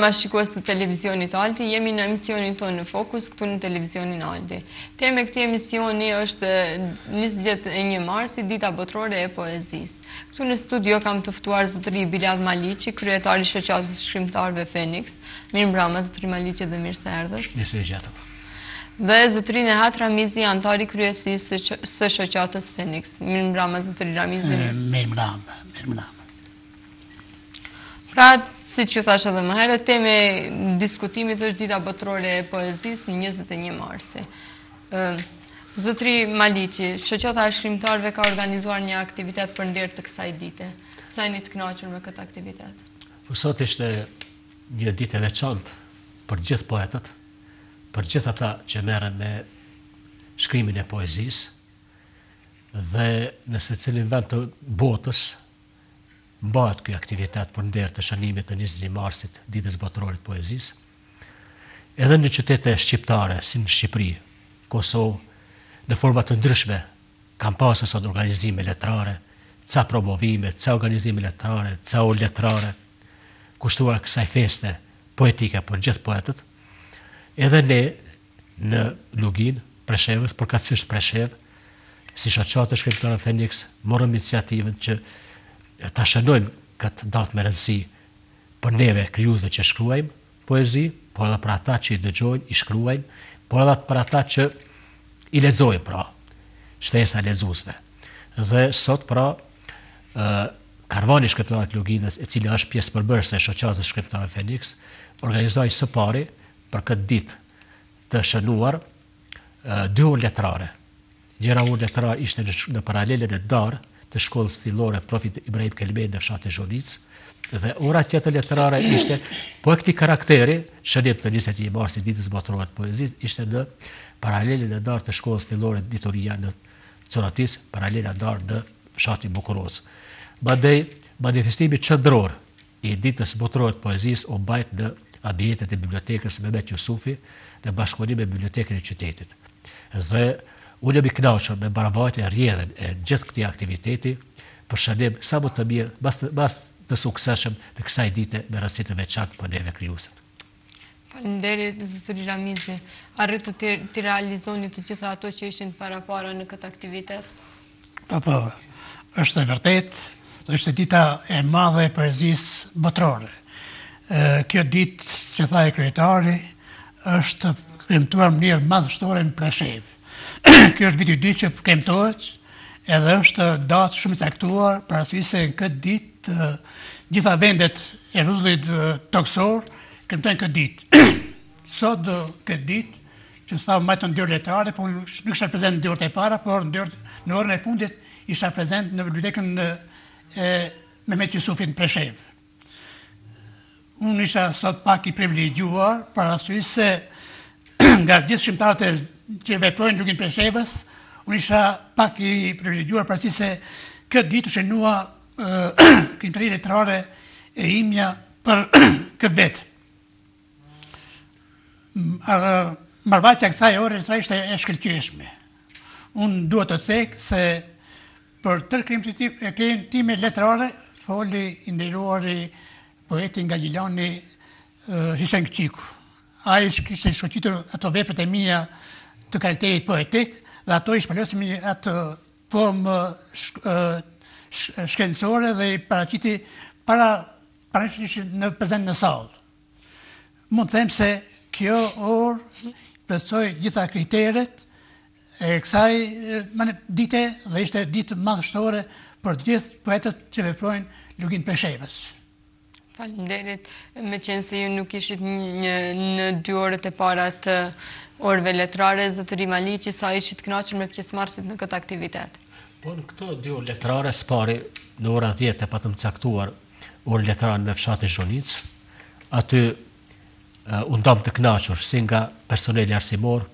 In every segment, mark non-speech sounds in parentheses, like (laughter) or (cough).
përma shikuas të televizionit alti, jemi në emisionin tonë në fokus këtu në televizionin alti. Teme këti emisioni është 21 gjithë e dita botrore e poezis. Këtu në studio kam tëftuar zëtëri Bilad Malici, kryetari shëqasës shkrimtarve Fenix, mirë mbrama zëtëri Malici dhe mirë së erdër. Njësë e gjithë. Dhe zëtëri në hatë Ramizi, antari kryesis së shëqatës Feniks Mirë mbrama zëtëri Ramizi. Eh, mirë mbrama, mirë mbrama. Pra, si që thash edhe më herë, teme diskutimit është dita botërore e poezis në 21 marsi. Zëtri Malici, shëqota e shkrimtarve ka organizuar një aktivitet për ndirë të kësaj dite. Sa e një të knaqër me këtë aktivitet? Për po sot ishte një dite veçantë për gjithë poetët, për gjithë ata që merën me shkrimin e poezis, dhe nëse cilin vend të botës, bëhet kjo aktivitet për ndërë të shënimit të 21 marsit, ditës botërorit poezis, edhe në qytete shqiptare, si në Shqipëri, Kosovë, në format të ndryshme, kam pasë sot organizime letrare, ca promovime, ca organizime letrare, ca o letrare, kushtuar kësaj feste poetike për gjithë poetet, edhe ne në Lugin, Preshevës, përkatsisht Preshevë, si shëqatë të shkriptarë Feniks, morëm iniciativën që ta shënojmë këtë datë me rëndësi për neve kryuze që shkruajmë poezi, por edhe për ata që i dëgjojnë, i shkruajmë, por edhe për ata që i ledzojmë, pra, shtesa i ledzuzve. Dhe sot, pra, karvani shkriptarë luginës, e cilë është pjesë përbërse e shoqatës shkriptarë e Fenix, organizojë së pari për këtë ditë të shënuar dy unë letrare. Njëra unë letrare ishte në paralelën e darë të shkollës fillore profit Ibrahim Kelmej në fshatë e zhonicë, dhe ora tjetër të letërare ishte, po e këti karakteri, që të njësët i marë si ditës botërojët poezit, ishte në paralelin në darë të shkollës fillore në ditoria në cëratis, paralelin në darë në fshatë i bukurosë. Ma dhej, manifestimi qëndror i ditës botërojët poezis o bajt në abijetet e bibliotekës Mehmet Jusufi në bashkëmonim e bibliotekën e qytetit. Dhe, Unë lëm i knaqër me barabajt e rjedhen e gjithë këti aktiviteti, për shënim sa më të mirë, mas të sukseshëm të kësaj dite me rësit të veçat për neve kriuset. Falem deri të zëtë rira të të realizoni të gjitha ato që ishën të në këtë aktivitet? Pa, pa, është e vërtet, është e dita e madhe e përezis botrore. Kjo ditë që tha e kryetari, është krimtuar më njërë madhështore në plashevë kjo është viti dytë që premtohet, edhe është datë shumë caktuar, për asy se në këtë ditë gjitha vendet e rruzullit uh, toksor, këmëtojnë këtë ditë. (clears throat) Sot dhe këtë ditë, që në thavë majtë në dyrë letare, po nuk shë prezent në dyrët e para, por në dyrët në orën e fundit, isha prezent në bibliotekën në e, Mehmet Jusufit në Preshev. Unë isha sot pak i privilegjuar, për asy se... (clears throat) nga gjithë shqimtarët e që veprojnë dhukin Peshevës, unë isha pak i privilegjuar përsi se këtë ditë u shenua këtë një letrare e imja për (clears throat) këtë vetë. Marbaqa kësa e ore, sëra ishte e shkëllqyëshme. Unë duhet të cekë se për tërë krimë të të të të të të Hysen të të a i shkishtë në ato vepet e mija të karakterit poetik, dhe ato i shpallosim atë formë shkencore dhe i paraciti para para në pëzendë në salë. Mund të them se kjo orë përcoj gjitha kriteret e kësaj dite dhe ishte ditë madhështore për gjithë poetët që veprojnë lukin për shemës. Falem derit, me qenë se ju nuk ishit një në dy orët e para të orve letrare, Zotëri rima sa ishit knaqën me pjesë në këtë aktivitet? Po në këto dy orë letrare, së pari në ora 10 e patëm caktuar orë letrare me fshatë në zhonicë, aty undam të knaqër, si nga personeli arsimor,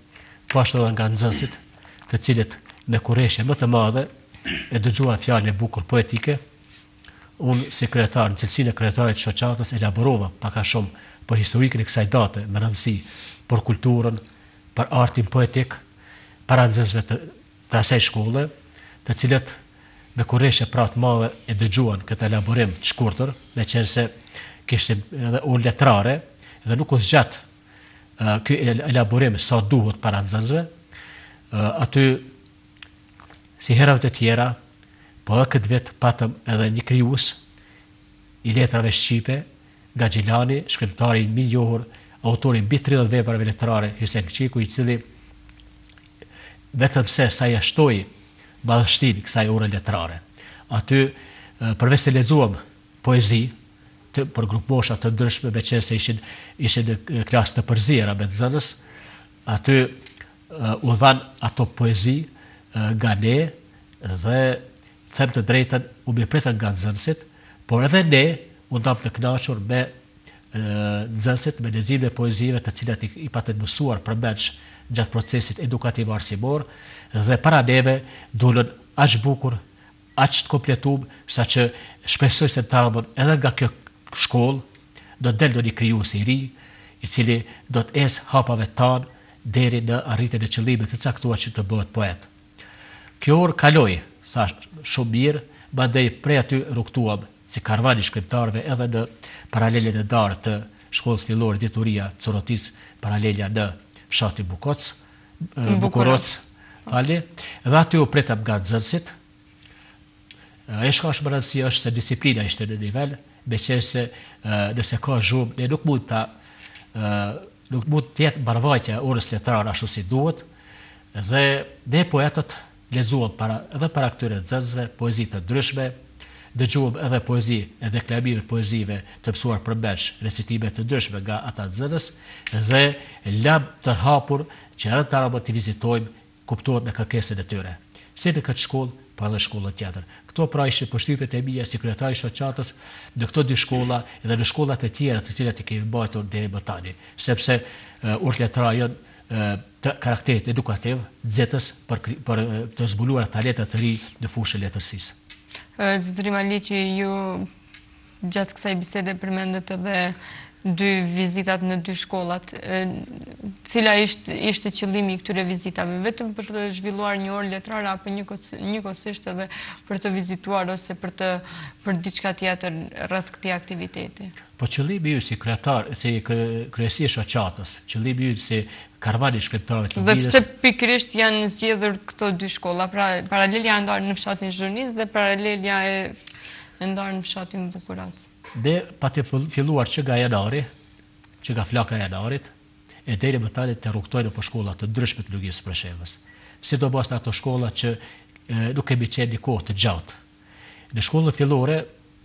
po edhe nga nëzësit, të cilit me kureshe më të madhe, e dëgjuan fjallën e bukur poetike, unë si kryetar, në cilësine e kryetarit shoqatës, elaborova paka shumë për historikën e kësaj date, më rëndësi, për kulturën, për artin poetik, për anëzësve të, të asaj shkolle, të cilët me kureshe pratë mave e dëgjuan këtë elaborim të shkurtër, me qenë se kështë edhe unë letrare, dhe nuk usë gjatë uh, këtë elaborim sa duhet për anëzësve, aty si herave të tjera, po edhe këtë vetë patëm edhe një kryus i letrave Shqipe, nga Gjilani, shkrimtari një minjohur, autorin bitë 30 veprave letrare, Hysen Qiku, i cili vetëm se sa jashtoj madhështin kësaj ure letrare. Aty, përve se lezuam poezi, të, për grupmosha të ndryshme, me qenë se ishin, ishin klasë të përzira me nëzënës, aty u dhanë ato poezi nga ne dhe them të drejtën, u mi pritën nga nëzënësit, por edhe ne, unë dam të knashur me nëzënësit, me nëzime dhe poezive të cilat i, patë patën mësuar për meç gjatë procesit edukativ arsimor, dhe para neve dullën ashtë bukur, ashtë të kompletum, sa që shpesoj se të tarabon edhe nga kjo shkollë, do të delë do një kryu si ri, i cili do të esë hapave tanë deri në arritin e qëllimit të caktua që të bëhet poet. Kjo orë kaloi, thash shobir, badej prej aty rukëtuam, si karvali shkriptarve edhe në paralele dhe darë të shkollës filore dituria Corotis, paralelja në fshati Bukoc, Bukoroc, fali, dhe aty u pretëm nga nëzërsit, e shka është mërënësi është se disiplina ishte në nivel, me qenë se nëse ka zhumë, ne nuk mund të nuk mund të jetë barvajtja orës letrar ashtu si duhet, dhe ne poetët lezuam edhe para këtyre dzezve, poezi të dryshme, dëgjuam edhe poezi edhe klabive poezive të pësuar për beqë, recitime të dryshme nga ata dzezës, dhe lab të hapur që edhe të arabët të vizitojmë, kuptuar me kërkesën e tyre. Se në këtë shkollë, pa po edhe shkollët tjetër. Këto pra ishë përshtypet e mija si kretaj shoqatës në këto dy shkolla edhe në shkollat e tjera të cilat i kemi bajtur dhe në botani, sepse uh, urtletrajën të karakterit edukativ, dzetës për të zbuluar të të ri në fushë e letërsisë. Zëtëri Mali ju gjatë kësaj bisede përmendet edhe dy vizitat në dy shkollat, cila ishte qëllimi i këtyre vizitave, vetëm për të zhvilluar një orë letrara, apo një kosisht edhe për të vizituar ose për të për diçka të jetër rrëth këti aktiviteti. Po qëllimi ju si kreatar, si kresi shëqatës, qëllimi ju si karvali shkriptarët të gjithës. Dhe pse pikrisht janë nëzgjedhër këto dy shkolla? Pra, paralelja e ndarë në fshatin një zhërnis dhe paralelja e ndarë në fshatin një bukurat. Dhe pa të filluar që ga janari, që ga flaka janarit, e deri më tani të rukëtojnë për po shkolla të dryshme të lëgjës së Preshevës. Si do bas në ato shkolla që nuk kemi qenë një kohë të gjatë. Në shkollën fillore,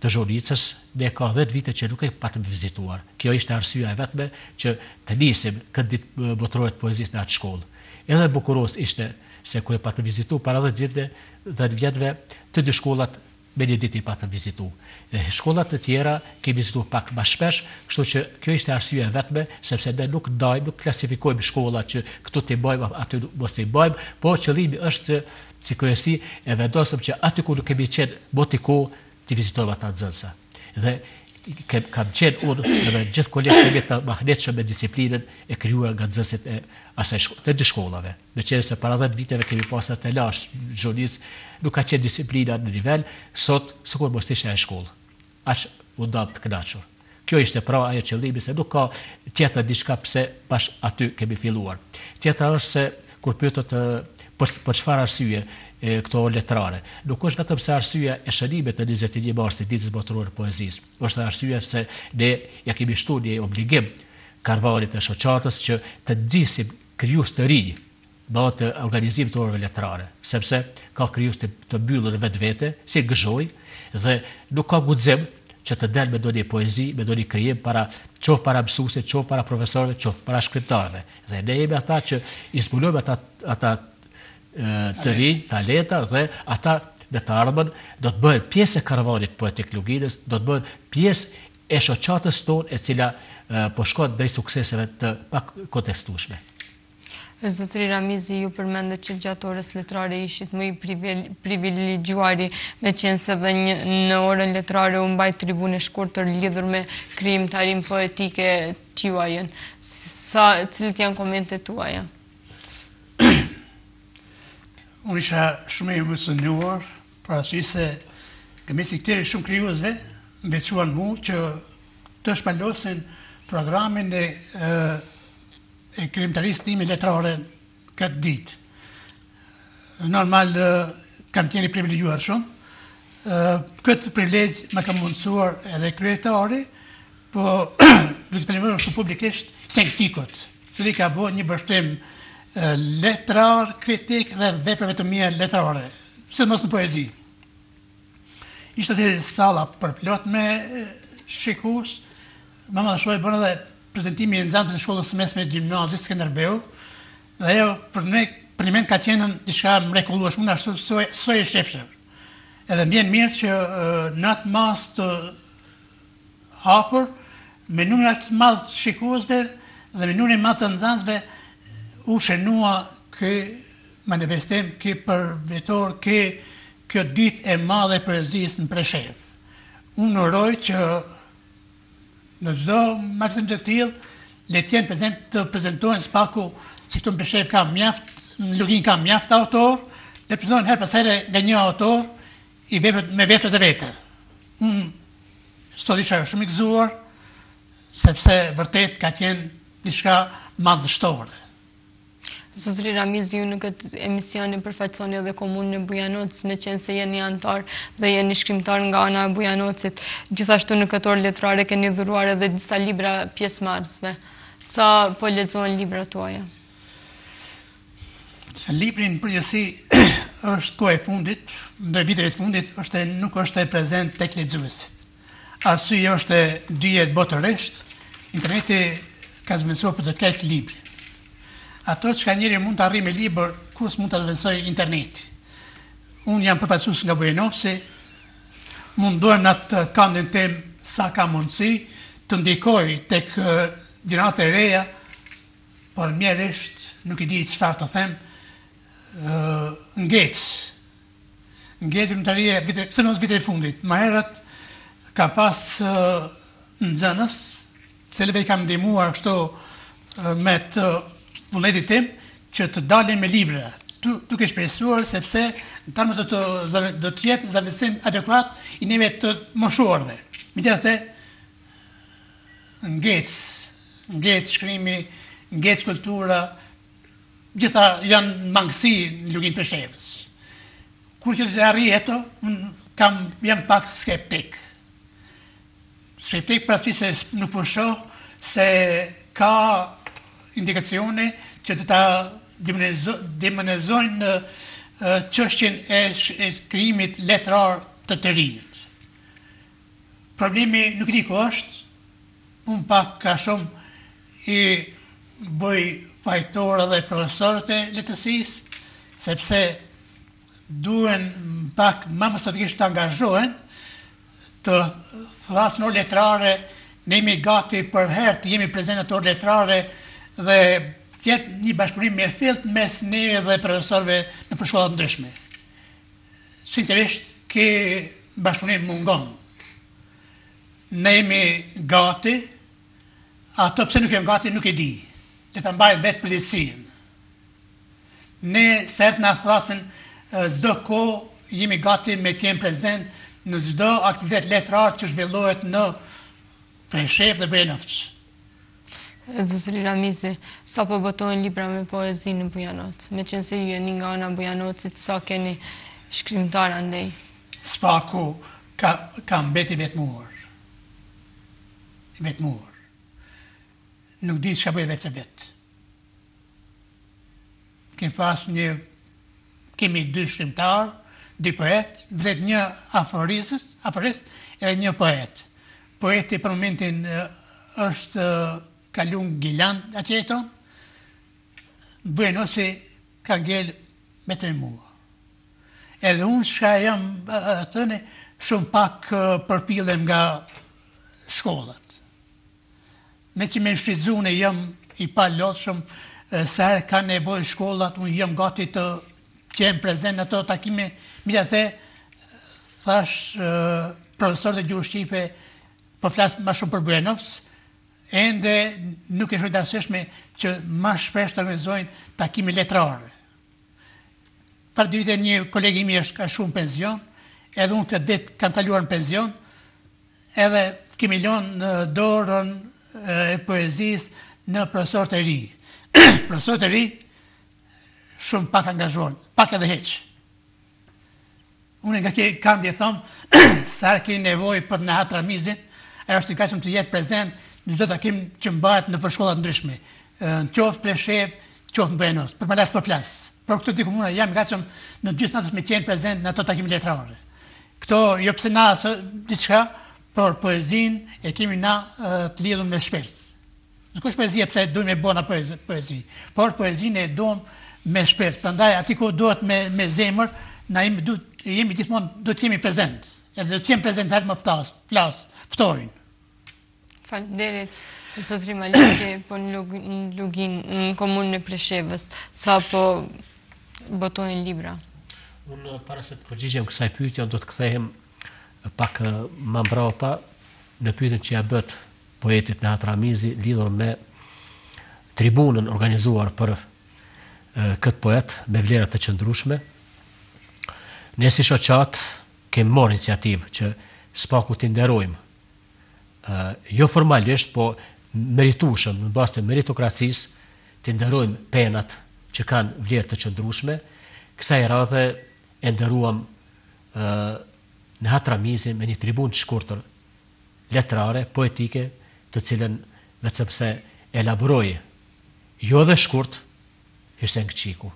të zhonicës ne ka 10 vite që nuk e patëm vizituar. Kjo ishte arsyja e vetme që të nisim këtë ditë botërojët poezis në atë shkollë. Edhe bukuros ishte se kërë patëm vizitu para 10 dhe në vjetve të dy shkollat me një ditë i patëm vizitu. E shkollat të tjera kemi vizitu pak ma shpesh, kështu që kjo ishte arsyja e vetme, sepse ne nuk dajmë, nuk klasifikojmë shkollat që këtu të imbajmë, aty mos të bajmë, po është e që aty ku nuk kemi qenë të vizitojmë ata zënësa. Dhe kam qenë unë edhe gjithë kolegë të vetë të mahneqë me disiplinën e kryuar nga zënësit e asaj të dy shkollave. Në qenë se para 10 viteve kemi pasat të lashë gjonis, nuk ka qenë disiplina në nivel, sot së kur mështë ishe e shkollë. Aqë u të knaqurë. Kjo ishte pra ajo qëllimi se nuk ka tjetër diçka pse bash aty kemi filluar. Tjetër është se kur pyetot për për çfarë arsye këto letrare. Nuk është vetëm se arsyeja e shënimit të 21 mars se ditës botërore të poezisë, është arsyeja se ne ja kemi shtuar një obligim karvalit të shoqatës që të nxisim krijues të ri bëhet të organizim të orëve letrare, sepse ka kryus të, të byllën vetë vete, si gëzhoj, dhe nuk ka guxim që të del me do një poezi, me do një kryim para çof para mësusit, çof para profesorëve, çof para shkriptarve. Dhe ne jemi ata që ispullojme ata, ata të rinj, taleta, dhe ata dhe të arbën, do të bëjnë pjesë e karavanit poetik luginës, do të bëjnë pjesë e shoqatës tonë e cila po shkon drejtë sukseseve të pak Zotëri Ramizi, ju përmendët që gjatë orës letrare ishit më i privilegjuari me se dhe në orën letrare unë bajt tribune shkurtër lidhur me krim të arim poetike të juajen. Cilët janë komente të juajen? Unë isha shumë e mësë njërë, pra i se këmi si këtiri shumë kryuzve, më bequan mu që të shpallosin programin e, e krimtarist tim i këtë ditë. Normal, kam tjeni privilegjuar shumë, këtë privilegj më kam mundësuar edhe kryetari, po (clears throat) duke të shumë publikisht, se në tikot, cili ka bo një bështim nështë, letrar, kritik dhe veprëve të mija letrare, si të mos në poezi. Ishtë të sala përplot me shikus, mama dhe të shuaj bërë dhe prezentimi e nëzantë në shkollës së mesme me gjimnazit Skenderbeu, dhe jo për në për një mend ka qenë në të shkarë më mund ashtu së e shqepshëm. Edhe mjenë mirë që në atë mas të hapur, me nëmën atë mas të shikuzve dhe me nëmën atë të nëzansve, u shenua kë manifestim, kë për vetor, kë kjo dit e madhe për zisë në preshev. Unë nëroj që në gjdo martën të këtil, le tjenë prezent të prezentojnë spaku që këtu në preshef ka mjaft, në lukin ka mjaft autor, le prezentojnë herë pasere dhe një autor i vepër me vetër dhe vetër. Unë sot isha shumë i këzuar, sepse vërtet ka tjenë një shka madhështore. Zuzri Ramiz, ju në këtë emisioni përfaqësoni edhe komunë në Bujanoc, me qenë se jeni antar dhe jeni shkrimtar nga ana e Bujanocit. Gjithashtu në këtë orë letrare keni dhuruar edhe disa libra pjesë marsve. Sa po lexohen libra tuaja? Sa librin përgjësi (clears throat) është kohë e fundit, në vitër e fundit, është, nuk është e prezent të kledzuesit. Arsuj është e dhjet botërresht, interneti ka zmenësua për të këtë librin ato që ka njëri mund të arri me liber, kus mund të të vënsoj internet. Unë jam përfaqësus nga Bujenovësi, mund duhem në të kandën tem sa ka mundësi, të ndikoj të kë dinatë e reja, por mjerësht, nuk i di që farë të them, ngecë. Ngecë më të rije, së nësë vite i fundit, ma herët, ka pas në zënës, cilëve i kam dimuar kështu me të vullnetit tim që të dalin me libra. tu ke shpresuar sepse në tarmë të të do të jetë zavisim adekuat i neve të moshuarve. Më të dhe, ngec, ngec shkrimi, ngec kultura, gjitha janë mangësi në lukin përshevës. Kur që të arri eto, unë kam, jam pak skeptik. Skeptik për ati se nuk përsho po se ka indikacione që të ta demonizojnë në qështjen e krimit letrar të të rinjët. Problemi nuk një ko është, unë pak ka shumë i bëj fajtore dhe profesorët e letësis, sepse duen pak ma më sotikisht të angazhojnë të thrasë në letrare, ne jemi gati për herë të jemi prezenator letrare, dhe tjetë një bashkëpunim mirë mes një dhe profesorve në përshkollat ndryshme. Sinterisht, ke bashkëpunim mungon. Ne jemi gati, ato pse nuk jemi gati nuk e di, të të mbaj vetë përgjithsien. Ne sërët në thrasin, zdo ko jemi gati me tjenë prezent në zdo aktivitet letrar që zhvillohet në prejshef dhe brejnëfqë. Zotëri Ramise, sa po libra me poezi në Bujanoc? Me qenë se ju e një nga ona Bujanocit, sa keni shkrimtar andej? Spaku, kam beti vetëmur. Vetëmur. Nuk di që ka bëjë vetë e vetë. Kemi pas një, kemi dy shkrimtar, dy poet, vret një aforizët, aforizët, e një poet. Poetë i momentin është kalun lunë gilan dhe atje e tonë, bëjnë ose ka gjelë me të mua. Edhe unë shka e jam tëne, shumë pak përpilem nga shkollat. Me që me në jam i pa lotë shumë, se herë ka nevoj shkollat, unë jam gati të qenë prezent në të takime, mi të the, thash, profesor dhe gjurë Shqipe, po flasë ma shumë për Buenovës, ende nuk e shojtë asëshme që ma shpesh të organizojnë takimi letrarë. Për dy të një kolegi mi është ka shumë penzion, edhe unë këtë ditë kanë taluar në penzion, edhe kemi lonë në dorën e poezis në profesor të ri. (clears throat) Profesor të ri, shumë pak angazhonë, pak edhe heqë. Unë nga kërë kam dhe thomë, (clears throat) sa kërë nevoj për në hatë mizin, e është të kaqëm të jetë prezent në takim që mbahet në përshkolla të ndryshme, në qoftë për shep, qoftë në Buenos, për malas për flas. Por këtë dy komuna jam gatshëm në gjithë natës me qenë prezant në ato takim letrare. Kto jo pse na diçka, por poezinë e kemi na të lidhur me shpirt. Në kush poezi pse duhet me bëna poezi, Por poezinë e duam me shpirt. Prandaj aty ku duhet me me zemër, na jemi duhet jemi gjithmonë duhet të jemi prezant. Edhe të jemi prezant sa më ftas, flas, Falënderit, në derit, (clears throat) po në po në lugin, në komunë në Preshevës, sa po botojnë libra? Unë, uh, para se të përgjigjem kësaj pyjtë, do të këthejmë uh, pak uh, më mbra në pyjtën që ja bëtë poetit në atë ramizi, lidur me tribunën organizuar për këtë poet, me vlerët të qëndrushme. Nësi shoqatë, kemë morë iniciativë që spaku të nderojmë jo formalisht, po meritushëm, në bastë të të ndërojmë penat që kanë vlerë të qëndrushme, kësa e radhe e ndëruam në hatë me një tribun të shkurtër letrare, poetike, të cilën vetëm se elaborojë, jo dhe shkurt, hyse këqiku.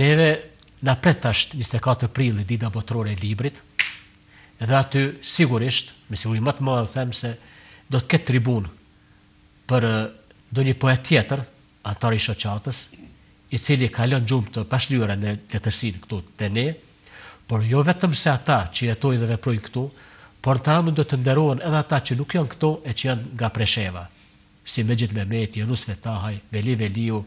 Neve në pretasht 24 prilë, dida botrore e librit, edhe aty sigurisht, me siguri më të më dhe them se do të ketë tribun për do një poet tjetër, atar i shoqatës, i cili ka lënë gjumë të pashlyre në letërsin këtu të ne, por jo vetëm se ata që jetoj dhe veprojnë këtu, por të ramën do të nderohen edhe ata që nuk janë këto e që janë nga presheva, si me gjithë me meti, Janus Vetahaj, Veli Veliu,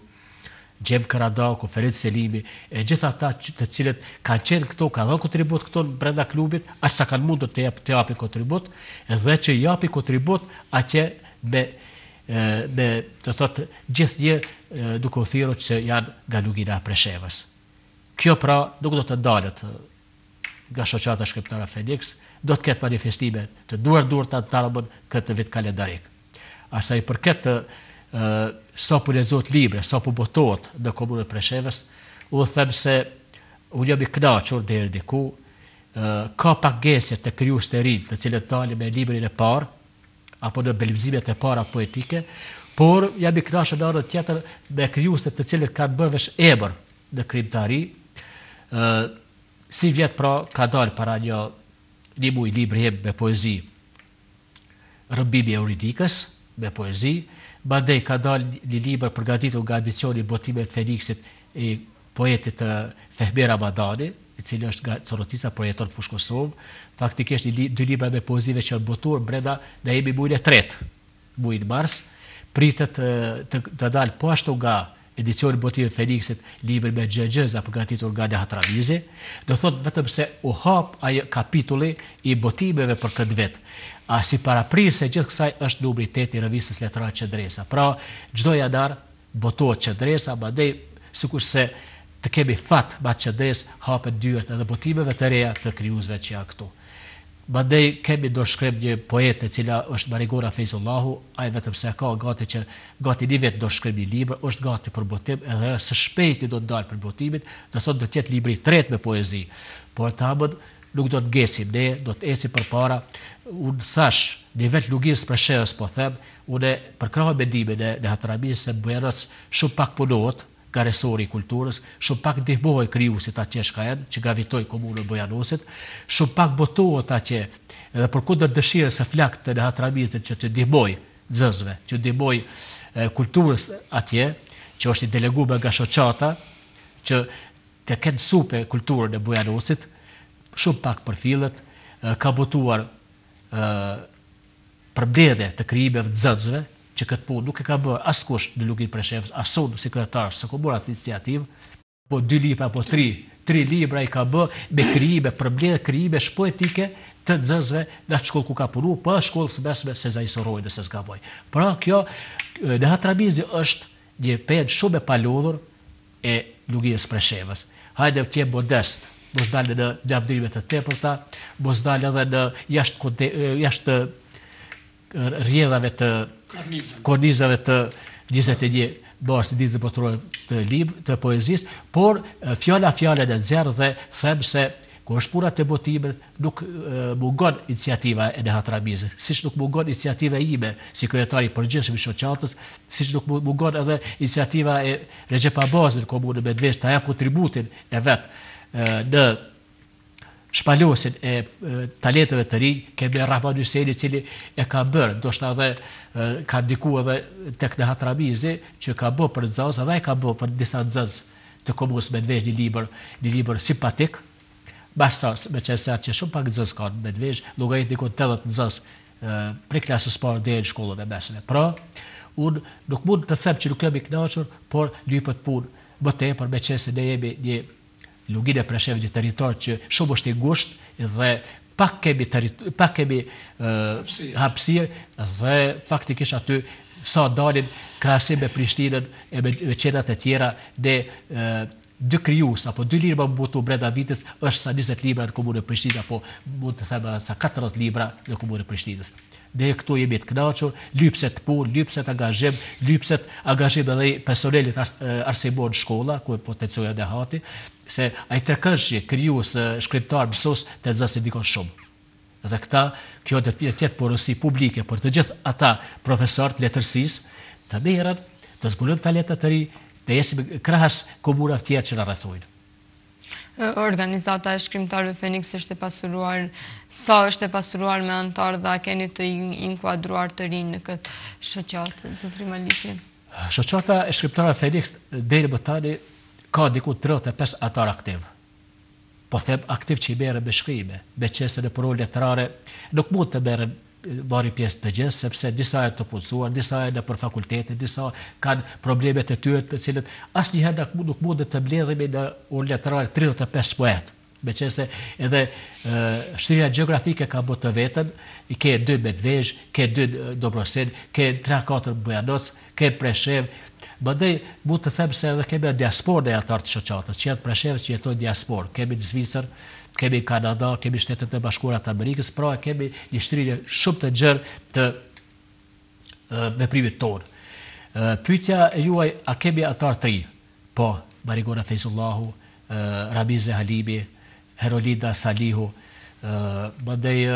Gjem Karadoku, Ferit Selimi, e gjitha ta të cilët kanë qenë këto, kanë dhe kontribut këto në brenda klubit, aqë sa kanë mundu të japi jap, kontribut, edhe që japi kontribut atje me, me të thotë gjithë një duke u thiru që janë nga lugina preshevës. Kjo pra nuk do të ndalët nga shoqata shkriptara Fenix, do të ketë manifestime të duar duar të antarëmën këtë vit kalendarik. Asa i përket të sa po lezot libre, sa për po botot dhe komunët presheves, u thëmë se u njëmi kna dhe e ndiku, ka pak të kryu së të rinë të cilët dalë me librin e parë, apo në belimzimet e para poetike, por jam i knashe në arën tjetër me kryuset të cilët kanë bërvesh emër në krim të ari, si vjetë pra ka dalë para një një mujë libri e me poezi, rëmbimi e uridikës me poezi, Bandej ka dalë një libër përgatitur nga edicioni botime të Feniksit i poetit Fehmi Ramadani, i cili është nga Corotica, projetor në Fushë Faktikisht një dy libra me poezive që në botur, brenda në emi mujnë e tretë, mujnë mars, pritët të, të dalë po ashtu nga edicioni botime Felixit, libër me gjëgjëza përgatitur nga një hatramizi, do thotë vetëm se u hapë ajo kapitulli i botimeve për këtë vetë a si paraprirë se gjithë kësaj është dubriteti rëvisës letra qëdresa. Pra, gjdo darë botohet qëdresa, ba dhej, së kush se të kebi fatë ba qëdres hapët dyret edhe botimeve të reja të kryuzve që ja këtu. Ba dhej, kemi do shkrim një poete cila është Marigora Fejzullahu, a vetëm se ka gati që gati një vetë do shkrim një libër, është gati për botim edhe së shpejti do të dalë për botimit, dhe sot do tjetë libri tret me poezi. Por të nuk do të ngesim ne, do të esim për para, unë thash, një vetë lugirës për shërës, po them, une përkrahë bedime dhe, dhe hatërabinë se bëjërës shumë pak punohet, ka resori i kulturës, shumë pak dihmoj kriju si ta qesh ka që gavitoj komunën Bojanosit, shumë pak botohet ta që, edhe për kunder dëshirës e flakët të në hatramizit që të dihmoj dëzve, që të dihmoj kulturës atje, që është i delegume nga shoqata, që të kënë supe kulturën e Bojanosit, shumë pak për filet, ka botuar përbledhe të krijimit të zëzëve që këtë po nuk e ka bërë askush në lukin për shefës, asonë sekretarës, së këmur atë iniciativë, po dy libra, po tri, tri libra i ka bërë me kryime, përbledhe kryime shpoetike të dëzëve në atë shkollë ku ka punu, për shkollë së besme se za iso dhe se s'ka bojnë. Pra kjo, në hatë është një penë shumë e palodhur e lukinës për shefës. Hajde të tjemë modest, bos dalë në javdrimet e tepërta, bos dalë edhe në jashtë rjedhave të kornizave të 21 bar si ditë zbotrorë të të poezisë, por fjala fjala në zer dhe them se ku është të botimit, nuk mungon iniciativa e në hatramizë, si që nuk mungon iniciativa e ime, si kërjetari përgjësëm i shoqatës, si që nuk mungon edhe iniciativa e regjepabazën, komunë me dveshtë ta aja kontributin e vetë, në shpalosin e taletëve të rinjë, kemi Rahman Hyseni cili e ka bërë, do shta dhe ka ndiku edhe tek në Hatramizi, që ka bërë për nëzaz, edhe e ka bërë për nisa nëzaz të komus me nëvesh një liber, një liber simpatik, bashkës me qësë atë që shumë pak nëzaz kanë me nëvesh, nuk e jetë niko të dhëtë nëzaz pre klasës parë dhe e në shkollën e mesëve. Pra, unë nuk mund të them që nuk jemi knaqër, por një për punë, më të e për me qësë ne jemi një lugit e presheve gjithë teritor që shumë është i gusht dhe pak kemi, pak kemi uh, hapsir dhe faktikisht aty sa dalin krasim e Prishtinën e me qenat e tjera dhe uh, dy kryus apo dy libra më butu breda vitës është sa 20 libra në Komunë e Prishtinë apo mund të thema sa 40 libra në Komunë e Prishtinës dhe e këto jemi të knaqur, lypset po, lypset agazhim, lypset agazhim edhe i personelit arsimon shkolla, ku e potencioja dhe hati, se a i tërkëshje, kryu së shkriptar mësos, të nëzës e dikon shumë. Dhe këta, kjo dhe të tjetë porosi publike, për të gjithë ata profesorët letërsis, të mirën, të zbulim taleta të ri, të jesim krahës komunat tjetë që në rrethojnë. Organizata e shkrimtarve Fenix është e pasuruar, sa është e pasuruar me antarë dhe a keni të inkuadruar të rinë në këtë shëqatë, zëtë Malishin. Shëqata e shkrimtarve Fenix dhe i ka diku 35 atar aktiv, po them aktiv që i bere me shkrimi, me qesën letrare, nuk mund të bere bari pjesë të gjithë, sepse disa e të punësuar, disa e në për fakultetit, disa kanë problemet të tyët, të cilët asë njëherë nuk mundë të bledhemi në unë letrarë 35 poetë. Me se edhe shtiria geografike ka bë të vetën, i ke 2 Medvej, ke 2 Dobrosin, ke 3-4 Bujanos, ke Preshev, dhej, mund të themë se edhe kemi e diaspor në e atartë shëqatët, që jetë preshevë që jetoj diaspor, kemi në Zvicër, kemi Kanada, kemi shtetet e bashkurat Amerikës, pra kemi një shtrirje shumë të gjërë të veprimit tonë. Pytja e juaj, a kemi atar tri? Po, Marigona Fejzullahu, Ramize Halimi, Herolinda Salihu, më ndëj,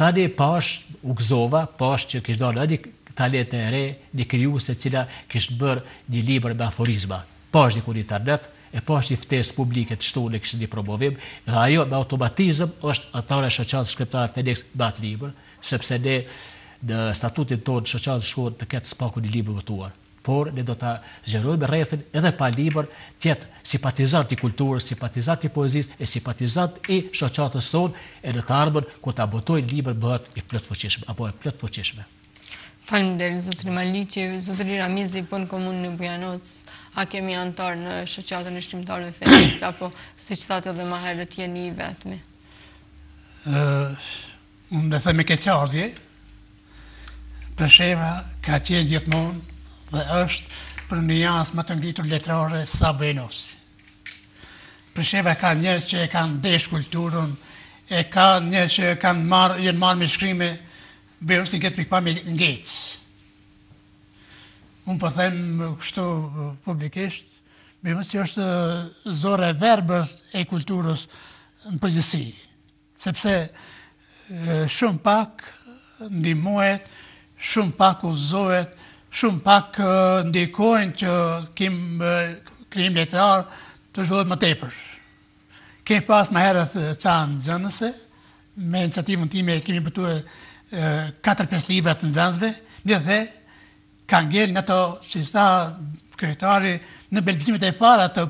tani pash u gëzova, pash që kështë dalë në një talente e re, një kryu se cila kështë bërë një libër me aforizma. Pash një kun internet, e pash po një ftesë publike të shtu në kështë një promovim, dhe ajo me automatizëm është atare shëqatë shkriptare Felix Bat Libër, sepse ne në statutin tonë shëqatë shkuar të ketë spaku një libër vëtuar por ne do të zgjerojmë rrethin edhe pa libër tjetë simpatizant i kulturës, simpatizant i poezis, e simpatizant i shoqatës son, e në të armën, ku të abotoj libër bëhet i plëtë apo e plëtë fëqishme. Falem dhe rëzotë në Ramizi, në punë komunë në Bujanoc, a kemi antarë në shëqatën e shtimtarëve Feniks, (clears throat) apo si që thate dhe maherë të jeni i vetëmi? Unë dhe thëmë i keqardje, preshema ka qenë gjithmonë dhe është për një jansë më të ngritur letrare sa Bujanoci. Përsheve ka njërë që e kanë desh kulturën, e ka njërë që e kanë marë, jenë marë me shkrimi, bërë të këtë pikpame ngejtë. Unë po them kështu uh, publikisht, bërë që është uh, zore verbës e kulturës në përgjësi, sepse uh, shumë pak ndimohet, shumë pak uzohet, shumë pak ndikojnë që kim krim letrar të zhvodhet më tepër. Kemi pas më herët qanë zënëse, me iniciativën time kemi përtuje të 4-5 libra të nëzënzve, një dhe ka ngellë në që sa kretari në belgjimit e para të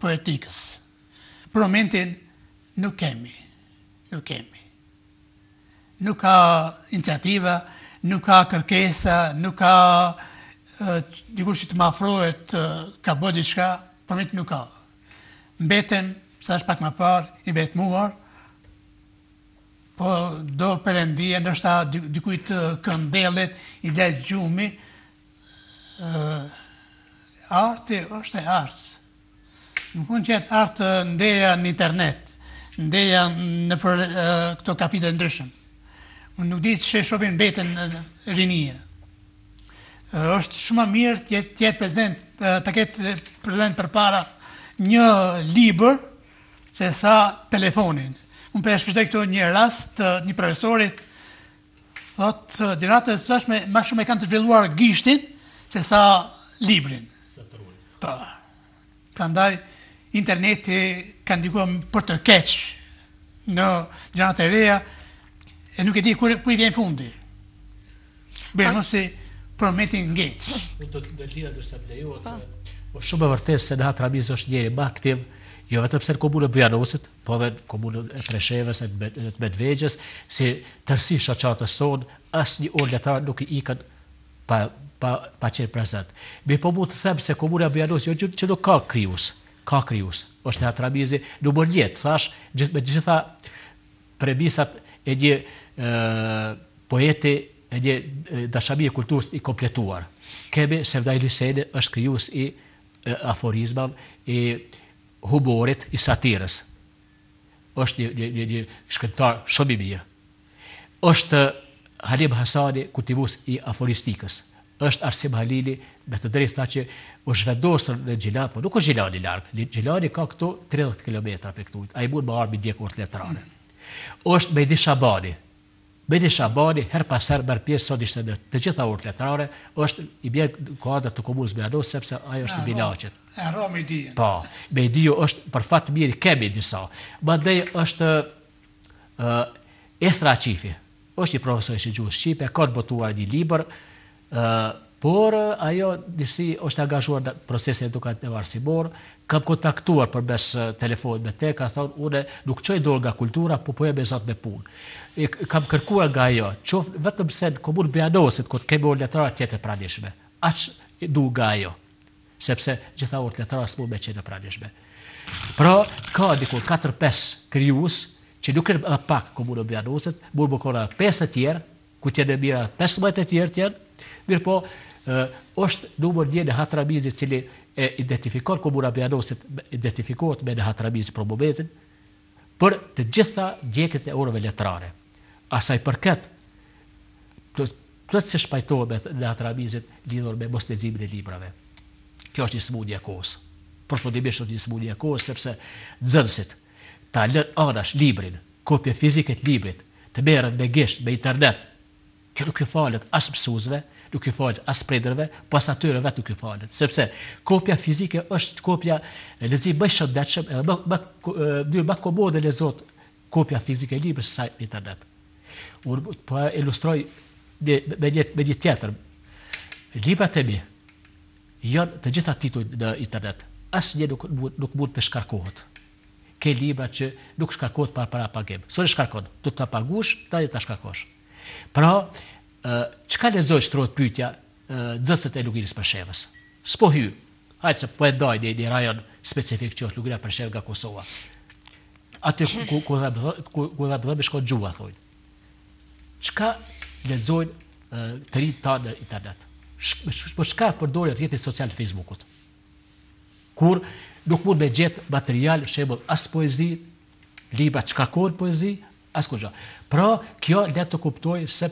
poetikës. Për momentin nuk kemi, nuk kemi. Nuk ka iniciativa, nuk ka kërkesa, nuk ka dikur që të mafrohet, ka bodi shka, për momentin nuk ka. Mbetem, sa është pak më parë, i vetë muarë, po do përëndia, nështë dikujt këndelet, i dhe gjumi, artë është e artë. Nuk mund qëtë artë ndeja në internet, ndeja në për këto kapitë ndryshëm. Nuk ditë që shopin betën rinia. është shumë mirë të jetë të ketë prezent për para një liber, se sa telefoninë. Unë për e shpërte këtu një rast, një profesorit, thotë, dirate, të thash me, ma shumë e kanë të zhvilluar gishtin, se sa librin. Se të rullin. Pa. Po. Pra ndaj, interneti kanë dikuam për të keqë në gjenat e reja, e nuk e di kërë i vjen fundi. Bërë në si për momentin ngeqë. Unë do të lidhë dërse plejot, o po shumë e vërtesë se në hatë rabizë është njeri baktiv, jo vetëm se në komunën Bujanosit, po dhe në e Preshevës, e të Medvegjës, si tërsi shëqatës sonë, asë një orë letarë nuk i ikën pa, pa, pa qenë prezent. Mi po mund të themë se komunë e Bujanosit, jo gjithë jo, që nuk ka kryus, ka kryus, është në atramizi, nuk më thash, gjithë me gjitha premisat e një poeti, e një dashami e kulturës i kompletuar. Kemi se vdaj Lyseni, është kryus i e, i huborit i satirës. është një, një, një shkëntar shumë i mirë. është uh, Halim Hasani kutivus i aforistikës. është Arsim Halili me të drejtë tha që është vendosën në Gjilani, po nuk është Gjilani largë. Gjilani ka këto 30 km për këtujtë, a i mund më armi djekur të letrare. është Mejdi Shabani, Bedi Shabani, her pasër mërë pjesë sot ishte në të gjitha urtë letrare, është i bje kuadrë të komunës me anusë, sepse ajo është i bilaqet. E rom i dijen. Pa, po, me i është për fatë mirë kemi njësa. Më ndëj është Estra Qifi, është një profesor e që Shqipe, ka të botuar një liber, por ajo njësi është angazhuar në procesin edukat në varsimor, kam kontaktuar për mes telefonit me te, ka thonë, une nuk qoj dorë nga kultura, po po e me zatë me punë. Kam kërkuar nga jo, qofë vetëm se në komunë bëjanosit, këtë kemi orë letrarë tjetër pranishme, aqë du nga jo, sepse gjitha orë të letrarës mu me qenë pranishme. Pra, ka dikur 4-5 kryus, që nuk kërë dhe pak komunë bëjanosit, mu më kona 5 të tjerë, ku tjene mira 5 mëjtë të tjerë tjenë, mirë po, është numër një në hatramizit cili e identifikon komuna Bejanosit, identifikohet me në hatrabizit për momentin, për të gjitha gjekit e orëve letrare. Asaj përket, plëtë se shpajtohet në hatrabizit lidhur me mos të e librave. Kjo është një smunje e kohës. Përfundimisht është një smunje e kohës, sepse dzënsit ta lën anash librin, kopje fizikët librit, të merën me gisht, me internet, kjo nuk i falet asë mësuzve, nuk i falet as prejderve, pas atyre vetë nuk i Sepse, kopja fizike është kopja, lezi bëjë shëndetëshëm beqëm, dy bëjë komodë dhe lezot kopja fizike e libës sajt në internet. Unë po, po e ilustroj me një tjetër. Libra të mi, janë të gjitha tituj në internet, as një nuk mund të shkarkohet. Ke libra që nuk shkarkohet par para pagim. Sori shkarkon, të të pagush, ta të shkarkosh. Pra, qëka lezoj shtrot pytja dëzësët e lukiris Përshevës? Spo Shpo hy, hajtë se po e doj një rajon specifik që është lukiria Përshevë nga Kosova. Ate ku dhe bëdhëm shko të gjua, thujnë. Qëka lezojnë të rritë ta në internet? Po qëka përdojnë të social në Facebookut? Kur nuk mund me gjithë material shemëm asë poezi, liba qëka konë poezi, asë ku gjithë. Pra, kjo dhe të kuptojnë se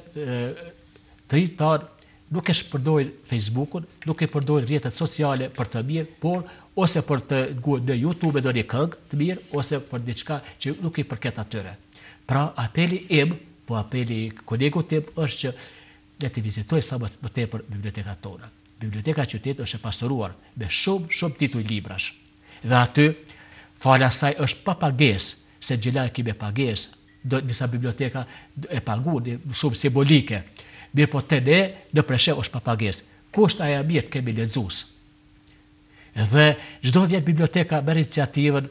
të rritar nuk e shpërdojnë Facebook-un, nuk e përdojnë rjetët sociale për të mirë, por ose për të gujë në YouTube e do një këngë të mirë, ose për diçka që nuk i përket atyre. Pra, apeli im, po apeli kolegu tim, është që le të vizitoj sa më të tepër biblioteka tona. Biblioteka qytetë është e pasuruar me shumë, shumë tituj librash. Dhe aty, falja saj është pa pages, se gjela e kime pages, do, njësa biblioteka e pagu, shumë simbolike, mirë po të ne në preshev është papages. Kusht aja mirë të kemi ledzus? Dhe gjdo vjetë biblioteka me iniciativën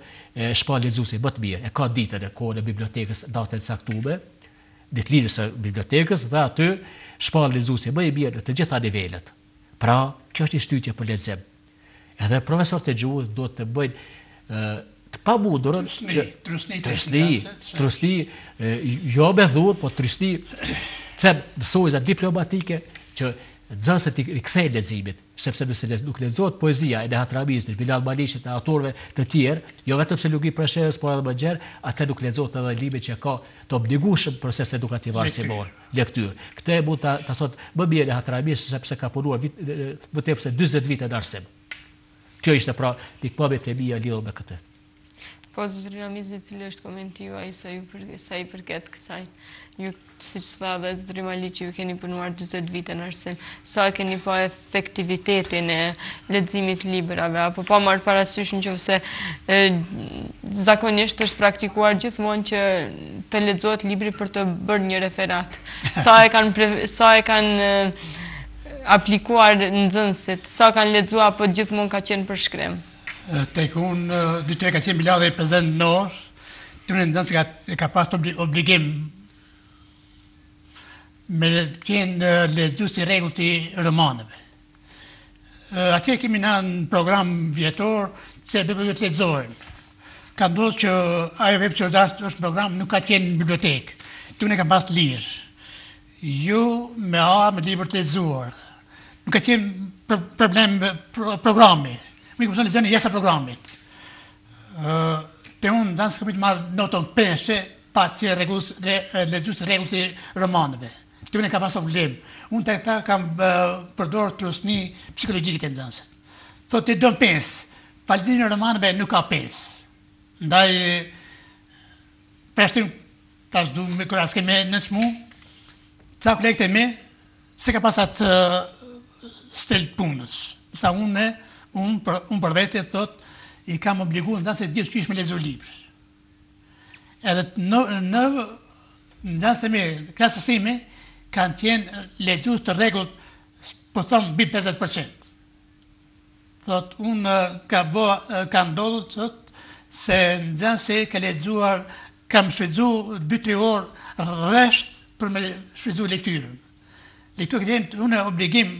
shpa ledzusin më të mirë. E ka ditën e kone bibliotekës datën saktume, ditë lirës e bibliotekës, dhe aty shpa ledzusin më i mirë në të gjitha nivellet. Pra, kjo është një shtytje për ledzim. Edhe profesor të gjuhë do të bëjnë të pa mundurën... Trusni, trusni, trusni, trusni, jo me dhurë, po trusni... (clears throat) them thojza diplomatike që xhaset i kthej leximit, sepse nëse nuk lexohet poezia e në Bilal Malishit të autorëve të tjerë, jo vetëm se lugi preshës, por edhe më atë nuk lexohet edhe libri që ka të obligueshëm proces edukativ arsimor, lektyrë. Këtë mund ta ta thot më mirë Dehatramis sepse ka punuar vit vetëm se 40 vite në arsim. Kjo ishte pra pikpamjet e mia lidhur me këtë. Po, zëtë Ramizi, cilë është komentiva i sa i përket kësaj. Ju, si që tha dhe zëtë Rimali që ju keni përnuar 20 vite në arsim, sa keni po efektivitetin e ledzimit liberave, apo po marrë parasysh në që vëse zakonisht është praktikuar gjithmonë që të ledzot libri për të bërë një referat. Sa e kanë aplikuar në zënsit, sa kanë ledzua, apo gjithmonë ka qenë për shkremë tek unë, dy tre ka qenë bila i në orë, të në ndonë se ka, pas të obligim me kënë lezu si regull të romanëve. Atje kemi na në program vjetor që e bëbë të lezojnë. Ka ndosë që ajo vepë që dashtë është program nuk ka qenë në bibliotekë, të në kam pas të lirë. Ju me arë me libër të lezuar. Nuk ka qenë problem programi mi këmë të lexoni jeshtë të programit. Te unë, në danë së këmë të marë notën peshe, pa të që legjusë të regullë të romanëve. Të vene e ka pasë të Unë të këta kam përdor të rusëni psikologjikë të ndënësët. Tho të dëmë pensë. Falëzini në romanëve nuk ka pensë. Ndaj, preshtim, të asë me kërë asë në shmu, të akë lekte me, se ka pasat atë punës. Sa unë me, unë për vete të thot, i kam obligu në dhase të gjithë që ishme lezu libërës. Edhe në dhase me klasës time, kanë tjenë lezërës të regullë po thonë bi 50%. Thot, unë ka bo, ka ndodhë, thot, se në zanëse ka lezuar, kam shvizu 2-3 orë për me shvizu lekturën. Lekturën këtë jenë, unë e obligim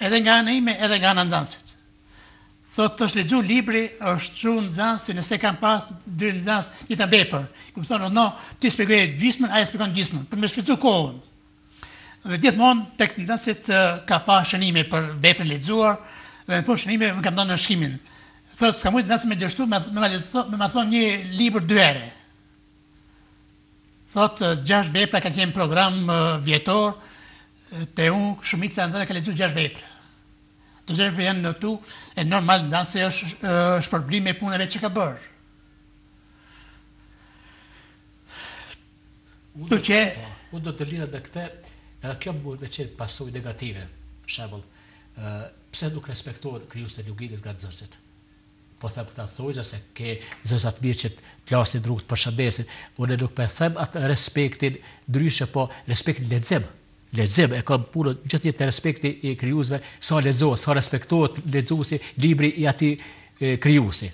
edhe nga anë ime, edhe nga anë në thotë të shledzu libri është që në zanë, se nëse kam pas dy në zanë, një të bepër. Këmë thonë, no, ti spegoje gjismën, aja spegoje gjismën, për po me shpecu kohën. Dhe gjithmonë, tek në zanë, ka pa shënime për bepër në ledzuar, dhe në punë po shënime më kam do në shkimin. Thotë, s'ka mujtë në zanë, me dështu, me ma thonë një libër dyere. Thotë, gjash bepër, ka qenë program vjetor, te unë, shumica, në ka ledzu gjash bepër të zërë për janë në tu, e normal në danë se është përblim e punëve që ka bërë. Të që... Po, unë do të lirë dhe këte, edhe kjo më burë me qëtë pasoj negative, shemëllë, pse nuk respektohet kryus të ljuginis nga të zërësit? Po thëmë këta të thojëzë, se ke zërësat mirë që të klasin drukët për shëndesin, unë nuk me thëmë atë respektin, dryshë po respektin lecimë, lezim, e kam punën gjithë një të respekti i krijuesve sa lexohet sa respektohet lexuesi libri i ati krijuesi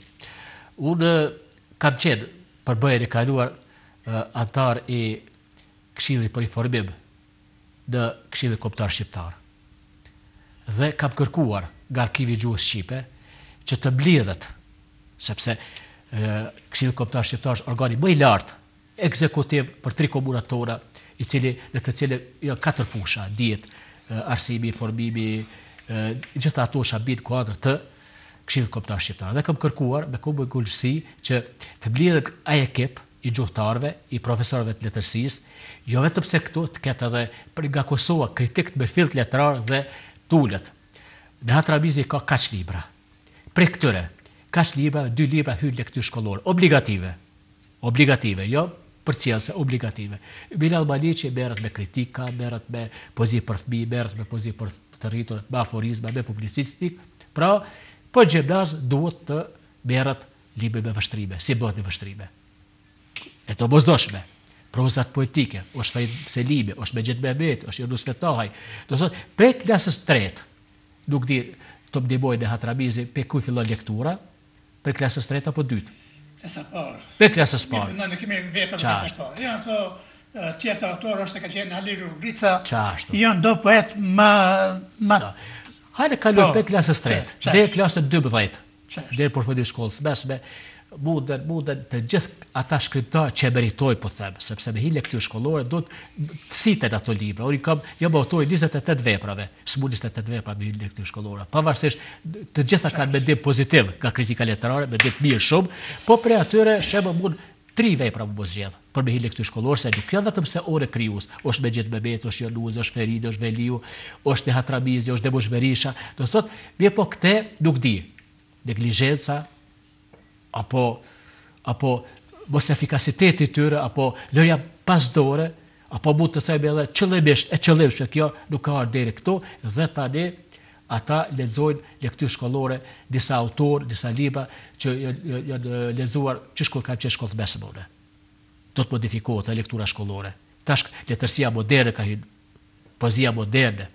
Unë kam qenë për bëjën e kaluar antar i këshili për informim në këshili koptar shqiptar. Dhe kam kërkuar nga arkivi gjuhës Shqipe që të blidhet, sepse këshili koptar shqiptar është organi mëj lartë, ekzekutiv për tri komunat tona, i cili në të cilë jo katër fusha diet arsimi formimi gjitha ato fusha bit kuadrat të këshillit kombëtar shqiptar dhe kam kërkuar me kombë gulsi që të blihet ai ekip i gjuhëtarve, i profesorëve të letërsis, jo vetëm se këtu të ketë edhe për nga Kosoa kritik të me filtë letërarë dhe tullet. Në hatë rabizi ka kaç libra. Pre këtëre, kaç libra, dy libra hyrë lektur shkollor, obligative. Obligative, jo, për cilëse obligative. Bilal Maliqi berët me kritika, berët me pozit për fbi, berët me pozit për të rritur, me aforizme, me publicistik, pra, për gjemnaz duhet të berët libe me vështrime, si bëhet një vështrime. E të bozdoshme, prozat poetike, është fejt se libe, është me gjithë me metë, është jërë nusvetahaj, do sot, pe klasës tretë, nuk di të mdimoj në hatramizi, pe ku fillon lektura, pe klasës tretë apo dytë, Për klasës parë. Në në kemi vepër për klasës parë. Janë të tjertë autorë është ka qenë Halil Rubrica. Qa ashtu. Janë do poetë ma... ma... Hajde kalur për po, klasës tretë. Dhe klasës dëbë dhejtë. Dhe përfëdi shkollës. Besë, besë mundën, mundën të gjithë ata shkriptarë që e meritoj, po themë, sepse me hile këtyr shkollore, do të citet ato libra. Unë i kam, jo më autori 28 veprave, së mund 28 vepra me hile këtyr shkollore. Pavarësisht, të gjitha kanë me dim pozitiv ka kritika literare, me dim mirë shumë, po pre atyre, shemë mund tri vepra më bëzgjedhë për me hile këtu shkollore, se nuk janë se ore krius, është me gjithë me betë, është januz, është ferid, është veliu, është në do thotë, po nuk di, neglijenca, apo, apo mos efikasiteti të tyre, apo lërja pas dore, apo mund të thejmë edhe qëllëmisht, e qëllëmisht, e kjo nuk ka arë dere këto, dhe tani, ata lexojnë lekturë shkollore, disa autor, disa liba, që janë lezuar, që shkur ka që shkollë të mesë do të modifikohet e lektura shkollore, tashkë letërsia moderne ka hynë, pozia moderne,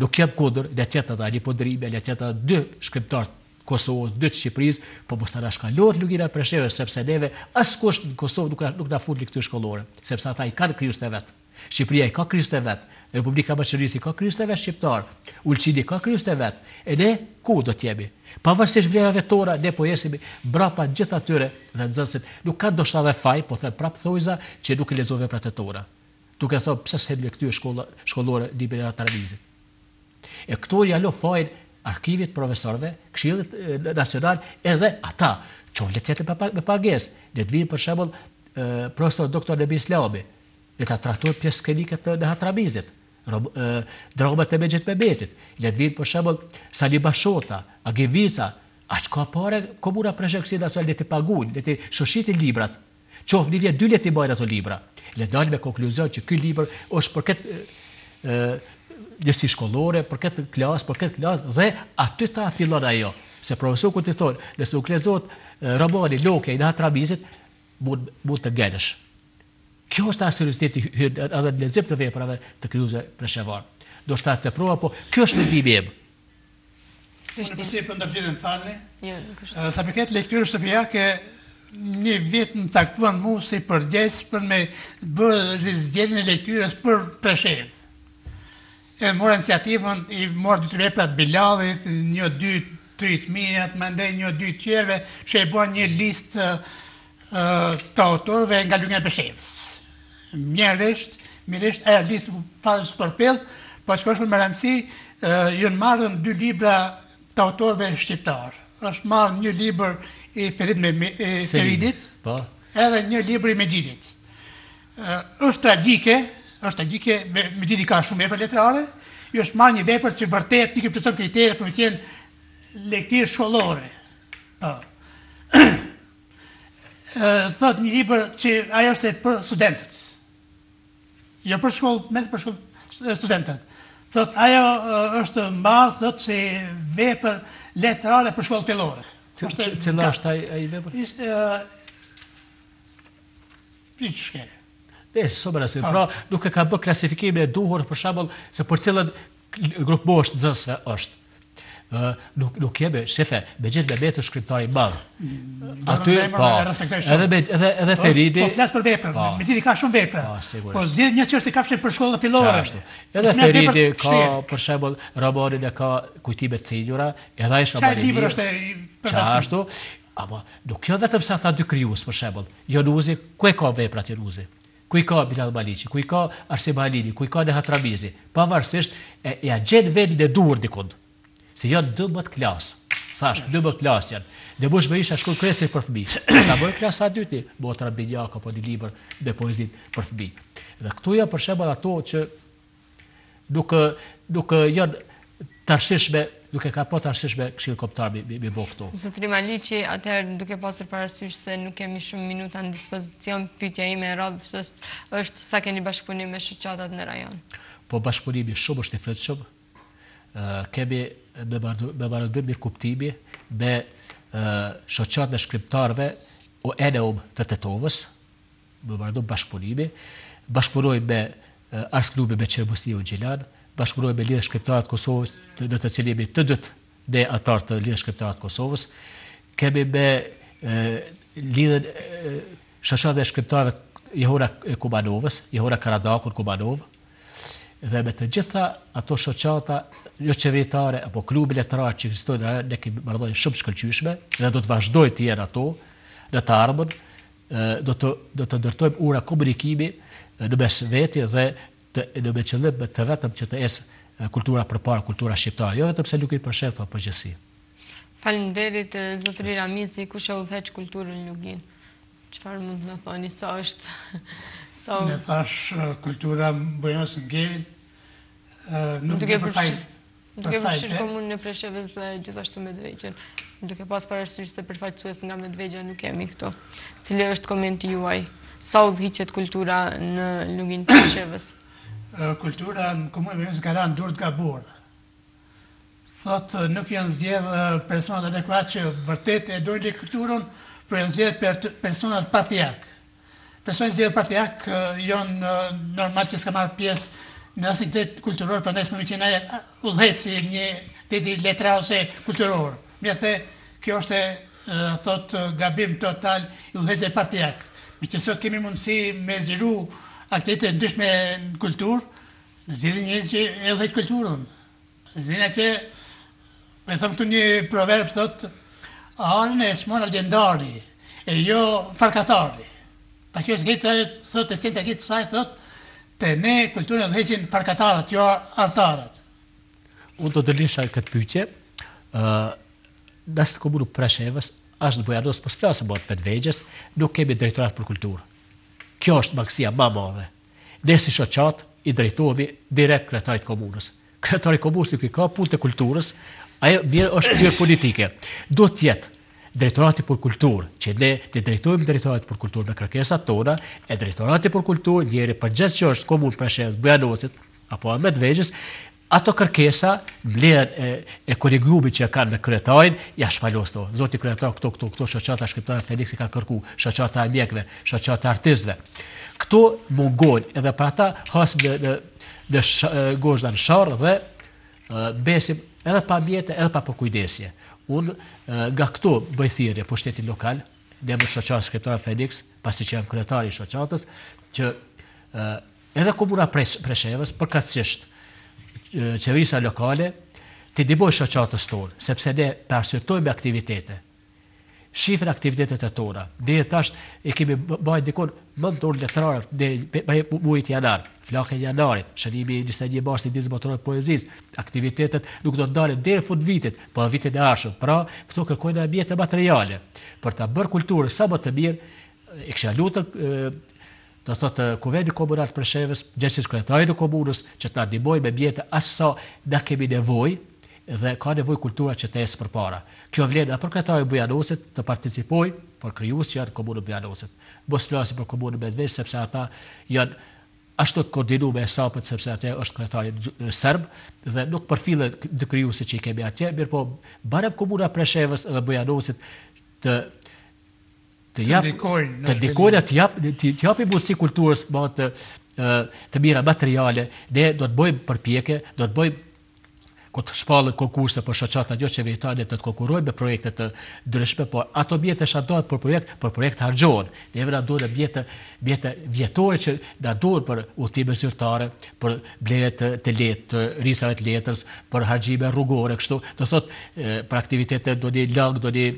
nuk jem kunder, le tjetët e një pëndrimi, le tjetët e dy shkrimtartë Kosovës, dy të po mos ta dashkalohet lugira për shërbes sepse neve as kusht në Kosovë nuk nuk na futli këtu shkollore, sepse ata i kanë kryus të vet. Shqipëria i ka kryus të vet. Republika e i ka kryus të vet shqiptar. Ulçidi ka kryus të vet. E ne ku do të jemi? Pavarësisht vlerave vetora, ne po jesimi brapa gjithë atyre dhe nxënësit. Nuk ka doshta dhe faj, po thë prap thojza që nuk i lezove pra tetora. tora. ke thënë pse s'hem shkolla shkollore di bela E këto lo arkivit profesorve, kshilit nacional, edhe ata, që në letet e për pages, dhe të vinë për shemëll profesor doktor Nebis Leobi, dhe të atratur pjesë këniket të në hatrabizit, drogëmët të me gjithë me betit, dhe të vinë për shemëll salibashota, Agivica, a që ka pare komura preshe kësi nasional, dhe të pagun, dhe të shushit librat, që ofë një vjetë dy leti bajnë ato libra, dhe dalë me konkluzion që këj libra është për këtë njësi shkollore, për këtë klasë, për këtë klasë, dhe aty ta fillon ajo. Se profesor ku ti thonë, nëse u krezot robani, loke, i në atë rabizit, mund të genësh. Kjo është ta sërëzitit i hyrë edhe në lezim të veprave të kryuze preshevar. Do shta të proa, po kjo është në bimim. Kjo është përsi për në blinën falëni. Sa për këtë lektyrë është përja ke një vitë në caktuan mu si përgjesë për me bërë rizgjeli lektyrës për preshevë e mor iniciativën, i mor dy replat Bilalit, një dy tri të mijat, më ndaj një dy tjerëve, që e bën një listë të autorëve nga Lungja e Peshevës. Mirësht, mirësht ajo listë falës për po shkosh me rëndësi ë marrën dy libra të autorëve shqiptarë. Është marrë një libër i Ferit me e, po. Edhe një libër i Medjidit. është tragjike, është agjike, me, me gjithi ka shumë për letrare, ju jo është marr një vepër që vërtet nuk e përcën kriterë për të tjenë lektirë shkollore. Po. (clears throat) Thot një libër që ajo është e për studentët. Jo për shkollë, me për shkollë studentët. Thot ajo është marrë, thot që vepër letrare për shkollë fillore. Cëna është ajo vepër? Ishtë... Uh, Pritë shkere. Te sobra se ah. pra, duke ka bë klasifikimin e duhur për shembull se për cilën grup bosh nxënësve është. Ë, nuk nuk ka be shefë, be jetë be të shkriptar i madh. Mm. Aty po. Edhe edhe edhe po, Feridi. Po flas për veprën, po. me ditë ka shumë vepra. Po, po zgjidh një çështë kafshë për shkollën fillore ashtu. Edhe Feridi ka për shembull robotin e ka kujtime të thëgjura, edhe ai është robot i mirë. Është libër është ashtu. Apo, do kjo vetëm sa ta dy krijuës për shembull. Jonuzi, ku e ka veprat Jonuzi? ku i ka Bilal Baliqi, ku i ka Arsib Halili, ku i ka Nehat Ramizi, pavarësisht e, e a gjenë vendin e duhur dikund. Se jo dëmët klasë, thash, yes. dëmët klasë janë. Dhe bush me isha shkull kresi për fëmi. Ta bëjë klasë a dyti, bo të rabin jako, po një liber dhe poezit për fëmi. Dhe këtu janë për shemë ato që duke nuk janë tërshishme duke ka pa të arsyshme këshilë koptar bi bëhë këto. Zëtë Rima atëherë duke pasur për se nuk kemi shumë minuta në dispozicion, pytja ime e radhës është, është sa keni bashkëpunim me shëqatat në rajon? Po bashkëpunimi shumë është i fretëshëm, kemi me barëndim mirë kuptimi, me shëqat me shkriptarve o ene um të të tovës, me barëndim bashkëpunimi, bashkëpunoj me arsklubi me qërë u gjelanë, bashkëpunoj me lidhë shkriptarët Kosovës, në të cilimi të dytë dhe atartë të lidhë shkriptarët Kosovës, kemi me lidhën shashat dhe shkriptarëve Jehora Kumanovës, Jehora Karadakur Kumanovë, dhe me të gjitha ato shoqata jo qeveritare apo klubi letrar që existojnë në rajon, ne kemi shumë shkëllqyshme dhe do të vazhdojnë të jenë ato në të do të ndërtojmë ura komunikimi në mes veti dhe të edhe me qëllim të vetëm që të esë kultura për para, kultura shqiptare, jo vetëm se lukit për shetë, për po përgjësi. Falim derit, zëtëri Ramizi, ku shë u dheqë kulturën lukin? Qëfar mund në thoni, sa është? (laughs) Në thash kultura më bëjnës në gjelë, nuk në përfajtë. Duke përshirë komunë në presheves dhe gjithashtu medvegjen. Duke pas parashtërisht të përfaqësues nga medvegja nuk kemi këto. Cile është komenti juaj? Sa u kultura në lungin presheves? kultura në komunë vërinës ka ranë durët ka burë. Thotë, nuk janë zjedhë personat adekuat që vërtet e dojnë kulturën, për janë zjedhë personat partijak. Personat zjedhë partijak janë normal që s'ka marë pjesë në asë këtë kulturor, për ndesë më që në dhejtë si një të të letra ose kulturor. Mi the, kjo është, thotë, gabim total i udhetë zjedhë partijak. Mi që sot kemi mundësi me zhiru aktivitet ndryshme në kulturë, në zhidhë njërës që e dhejtë kulturën. Zhidhën e që, me thëmë këtu një proverb, thotë, arën e shmonë agendari, e jo farkatari. Pa kjo është gjetë, thotë, e sinë që gjithë saj, thotë, të ne kulturën e dhejtë në farkatarat, jo artarat. Unë do të linë shajtë këtë pyqje, nështë të komunë po për ashevës, ashtë të bojarës, për së flasë më atë vetë nuk kemi direktorat për kulturë. Kjo është magësia ma madhe. Nesi shë qatë, i drejtohemi direkt kretarit komunës. Kretarit komunës nuk i ka punë të kulturës, ajo e mirë është njërë politike. Do tjetë drejtorati për kulturë, që ne të drejtojmë drejtorati për kulturë në krakesat tona, e drejtorati për kulturë njëri për gjithë që është komunë për shenës, bëjanosit, apo a medvegjës, Ato kërkesa, bler e koregubi që e kanë me kryetarin, ja shpalos të. Zoti kretar, këto, këto, këto, shëqata shkriptarit, Felix ka kërku, shëqata e mjekve, shëqata artistve. Këto mungon, edhe pra ta, hasëm dhe gozhda në sharë, dhe besim edhe pa mjetë, edhe pa përkujdesje. Unë, nga këto bëjthirje, për shtetit lokal, dhe më shëqat shkriptarit, Felix, pasi që jam kryetari i shëqatës, që edhe komuna preshevës, përkatsishtë, qeverisa lokale, të diboj shëqatës tonë, sepse ne persyrtojme aktivitete, shifën aktivitetet e tona, dhe e tash e kemi bëjt dikon mëndë tonë letrarë, dhe bëjt mujit janarë, flakën janarit, shënimi 21 mars të indizë motorën poezis, aktivitetet nuk do të dalë dhe e fund vitit, po dhe vitit e ashën, pra këto kërkojnë e mjetë materiale, për të bërë kulturë sa më të mirë, e kësha do thotë kuvendi komunal për shëves, gjithë sekretari i komunës që ta ndihmoj me bjetë asa da kemi nevojë dhe ka nevojë kultura që të esë përpara. Kjo vlen edhe për kretari Bujanosit të participoj për krijues që janë komunë Bujanosit. Mos flasi për me Bezvesh sepse ata janë ashtu të koordinu me esapët sepse atje është kretari sërbë dhe nuk përfilën të kryu se që i kemi atje, mirë po barem komuna Preshevës dhe bëjanosit të të ndikojnë, të ndikojnë, të jap të japi buzë kulturës me atë të mira materiale ne do të bëjmë përpjekje do të bëjmë ku të shpallë konkurse për shoqata në gjithë që vejtani të të konkuroj me projekte të dryshme, por ato bjetë e do për projekt, për projekt hargjohën. Në evre në dojnë bjetë bjetë vjetore që në dojnë për utime zyrtare, për bledet të letë, risave të letërs, për hargjime rrugore, kështu, të thotë, për aktivitetet do një lëngë, do një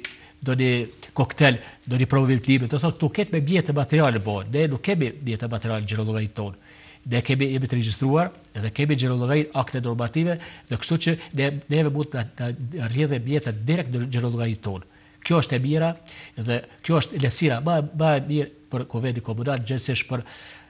do një koktel, do një provovim të të thotë, tu ketë me bjetë e materialë në po, bërë, ne nuk kemi bjetë e materialë në gjerologajnë tonë, ne kemi jemi të registruar, dhe kemi gjerologajnë akte normative, dhe kështu që ne, neve mund të rrjedhe bjetët direkt në gjerologajnë tonë. Kjo është e mira, dhe kjo është lesira, ma, ba e mirë për kovedi komunal, gjensish për,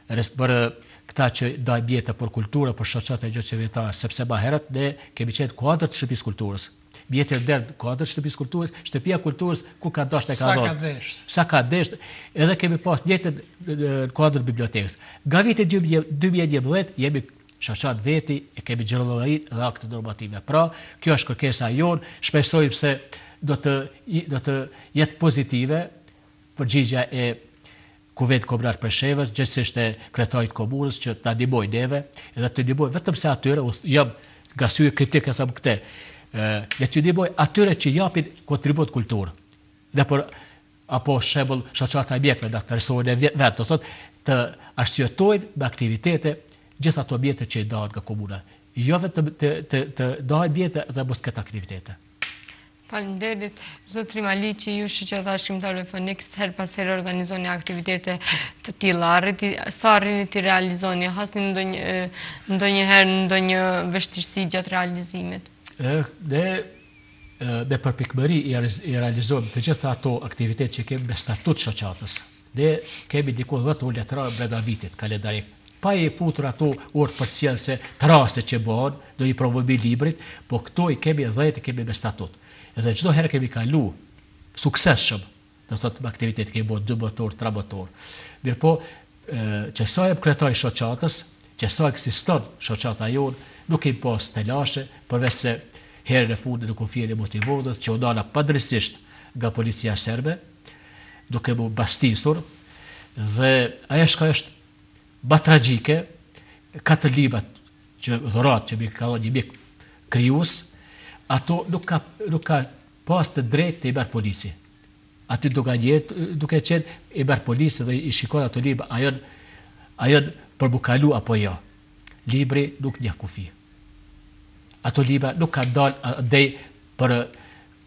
për uh, këta që daj bjetët për kulturë, për shocat e sepse ma herët ne kemi qenë kuadrë të shqipis kulturës, bjetë e derdë, ka atër shtëpis kulturës, shtëpia kulturës, ku ka dështë e ka dështë. Sa ka dështë. Sa ka edhe kemi pas njëtë në kodrë bibliotekës. Ga vite 2011, jemi shashat veti, e kemi gjërëllorit dhe akte normative. Pra, kjo është kërkesa jonë, shpesojmë se do të, do të jetë pozitive përgjigja e kuvet kobrat për shevës, gjithësisht e kretarit komunës që të nadimoj neve, edhe të nadimoj vetëm se atyre, jam nga syrë kritikë e thëmë këte, Ja që di boj, atyre që japin kontribut kulturë. Dhe për, apo shemëll, shoqata e mjekve, dhe të rësojnë e vetë, të sot, të arsjetojnë me aktivitete gjitha të mjetët që i dajnë nga komuna. Jo vetë të dajnë vjetët dhe mos këtë aktivitete. Falënderit, derit, Zotë Rimali, ju shë që të ashtë të së herë pas herë organizoni aktivitete të tila, së arrinë të realizoni, hasë në ndonjë herë në ndonjë vështirësi gjatë realizimit? dhe me përpikëmëri i realizojmë të gjitha ato aktivitet që kemi me statut qëqatës, dhe kemi dikon dhe të letra breda vitit, kalendarik. Pa e futur ato urt për cilën se të raste që bëhon, do i provëmi librit, po këto i kemi dhe të kemi me statut. Edhe qdo herë kemi kalu, sukses shumë, në sot më aktivitet kemi bëhë dëbëtor, trabëtor. Mirë po, qësa e më kretoj shoqatës, qësa e kësiston shoqata jonë, nuk i pas të lashe, përveç se herë në fundë në kufjeri motivodës, që odala padrësisht nga policia serbe, duke mu bastisur, dhe aje shka është batragjike, katë libat që dhurat që mi ka dhe një mikë kryus, ato nuk ka, nuk ka pas të drejt të i mërë polici, Ati duke, njët, duke qenë i mërë polici dhe i shikon ato libat, ajon, ajon përbukalu apo jo. Libri nuk një kufi ato libra nuk ka dalë dhej për,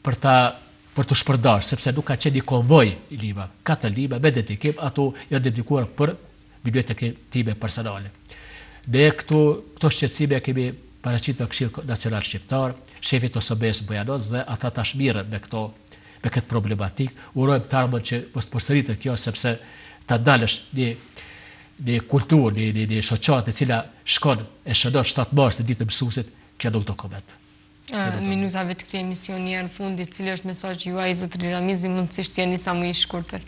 për ta për të shpërdarë, sepse nuk ka qenë një konvoj i libra, katë libra, me dedikim, ato janë dedikuar për bibliotekë time personale. Ne këtu, këto shqecime kemi paracit në këshilë nacional shqiptar, shefit ose mes bëjanoz dhe ata tash me, këto, me këtë problematik, urojmë të armën që mos përsëritë kjo, sepse ta dalësh një, një kulturë, një, një, një shoqatë, e cila shkon e shënër 7 mars të ditë mësuesit, kja nuk do kobet. Minutave të këtë emision njërë fundi, cilë është mesaj juaj, zëtëri Ramizi, mundësisht tjeni sa më i shkurëtër.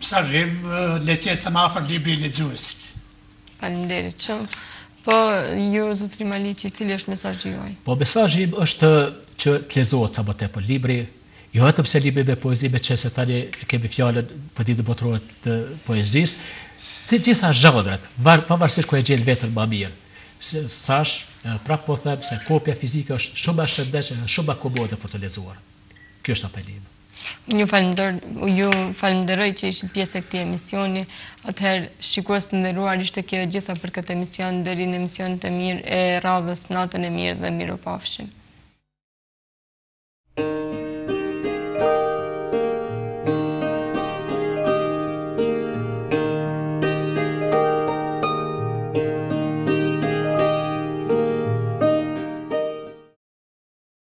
Mesaj jem, le tjetë sa ma afer libri i ledzuesit. Palimderi, që? Po, ju, zëtëri Maliqi, cilë është mesaj juaj? Po, mesaj jem është që të lezohet sa bëte për po libri, jo e të pëse libri me poezime, që se tani kemi fjallën për ditë botërojt të poezis, të gjitha zhëndrat, pavarësisht ku e gjenë vetër më mirë se thash, pra po them se kopja fizike është shumë e shëndetshme, shumë e komode për të lezuar. Kjo është apelim. Ju falenderoj, ju falenderoj që ishtë pjesë e këtij emisioni. Atëherë shikues të nderuar, ishte kjo gjitha për këtë emision deri në emision të mirë e radhës natën e mirë dhe mirupafshim. Thank you.